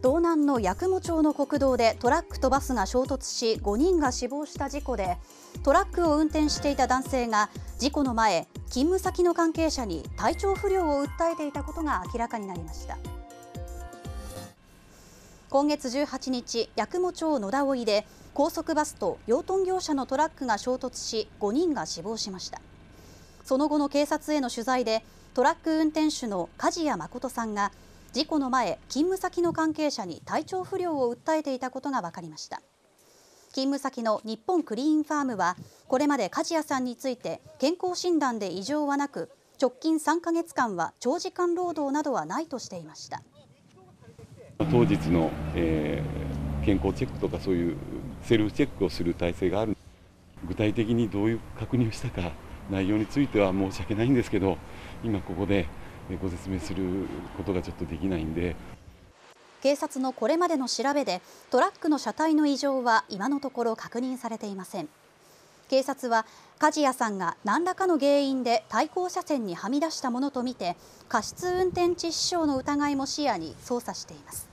道南の八雲町の国道でトラックとバスが衝突し5人が死亡した事故でトラックを運転していた男性が事故の前勤務先の関係者に体調不良を訴えていたことが明らかになりました今月18日八雲町野田生で高速バスと養豚業者のトラックが衝突し5人が死亡しましたその後の警察への取材でトラック運転手の梶谷誠さんが事故の前、勤務先の関係者に体調不良を訴えていたことが分かりました。勤務先の日本クリーンファームはこれまで梶谷さんについて健康診断で異常はなく直近3ヶ月間は長時間労働などはないとしていました当日の、えー、健康チェックとかそういうセルフチェックをする体制がある具体的にどういう確認をしたか内容については申し訳ないんですけど今ここでご説明することがちょっとできないんで警察のこれまでの調べでトラックの車体の異常は今のところ確認されていません警察は梶谷さんが何らかの原因で対向車線にはみ出したものとみて過失運転致死傷の疑いも視野に捜査しています